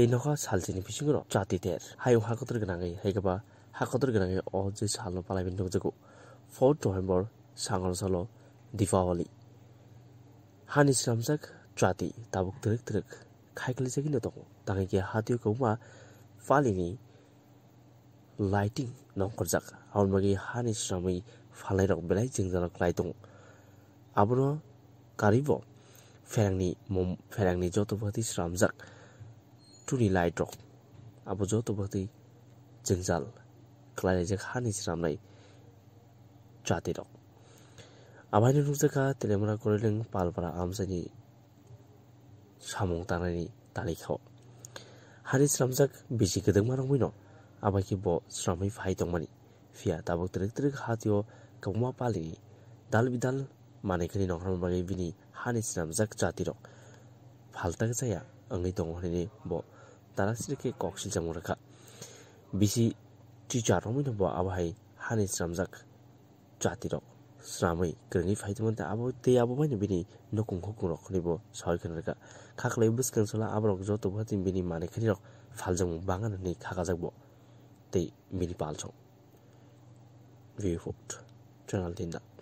তেইলকা সালচিনি পিসিগুলো চাতিতের হাইও হাকতর গনাঙে হাইগাবা হাকতর গনাঙে অ যে সালো পালাইবেন নগজাগু four November সাঙর সালো দীপাবলি হানি সামসাক চাতি তাবুক তৃক তৃক খাইকলি যে কিনে দো তাকে গিয়ে হাতিও কৌমা ফালিনি লাইটিং নকরজাক আর মাগি হানি সামি ফালাই রক বেলাই জিং জানক লাইটং আবারও কারিব ফেরাংনি ফেরাংনি যত ভাতি শ্রামজাক टुनिलायद्रक abojo tobati jengjal klai je khani siramnai chati rok abani rukjaka telemra korileng palpara amsani samong tanani talikho hari sramjak bisi gedeng marang wino abaki bo sramai phai tongmani fia tabok trik trik hatio kawma pali dal bidal mane khani nongram bagi bini hani sramjak chati rok phaltak jaya angi tong hani bo tara sirke kok sil samung rakha bisi chi charomui no ba abai hani sramjak chatirok sramai krani faitman ta abo te abo bani bini nokung hokung rok nibo sahoi kan rakha khaklai buskang sola abrok joto bhatim bini mane khani rok faljang bangan ni khaka jakbo te mini paljong viewport channel tinda